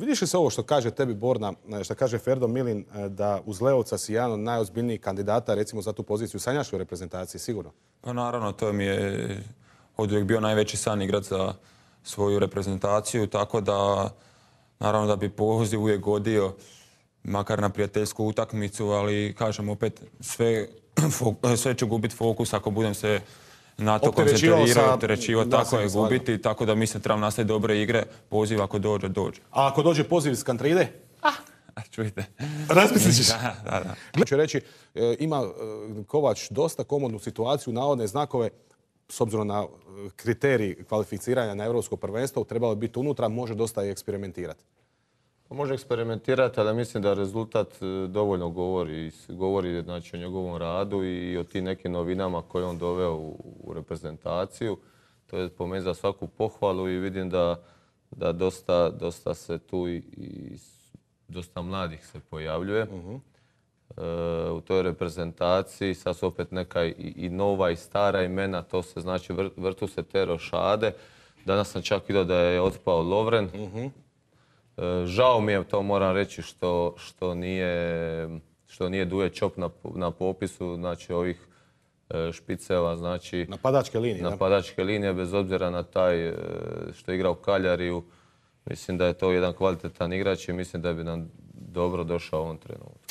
Vidiš li se ovo što kaže tebi Borna, e, što kaže Ferdo Milin, e, da uz Leovca si jedan od najozbiljnijih kandidata recimo za tu poziciju u sanjaškoj reprezentaciji, sigurno? Pa naravno, to mi je od uvijek bio najveći san igrat za svoju reprezentaciju, tako da naravno da bi poziv uvijek godio makar na prijateljsku utakmicu, ali kažem opet sve, sve ću gubiti fokus ako budem se na to koncentriraju, tako je, gubiti, tako da mislim se trebamo nastaviti dobre igre, poziv ako dođe, dođe. A ako dođe poziv iz Kantride? Ah, čujte. Razmislit ćeš. da, da, reći, e, ima e, Kovač dosta komodnu situaciju, navodne znakove, s obzirom na e, kriterij kvalificiranja na Europsko prvenstvo, trebalo biti unutra, može dosta i eksperimentirati. Pa može eksperimentirati, ali mislim da rezultat e, dovoljno govori. Govori znači, o njegovom radu i o tim nekim novinama koje on doveo u reprezentaciju. To je po meni za svaku pohvalu i vidim da, dosta, se tu i, dosta mladih se pojavljuje. Mhm. E, u toj reprezentaciji sad su opet neka i, nova i stara imena. To se znači vrtu se te rošade. Danas sam čak vidio da je otpao Lovren. Mhm. E, žao mi je, to moram reći, što, nije, što nije Duje Čop na, popisu, znači ovih e, špiceva, znači... Napadačke linije. Napadačke linije, bez obzira na taj e, što je igrao Kaljariju. Mislim da je to jedan kvalitetan igrač i mislim da bi nam dobro došao u ovom trenutku.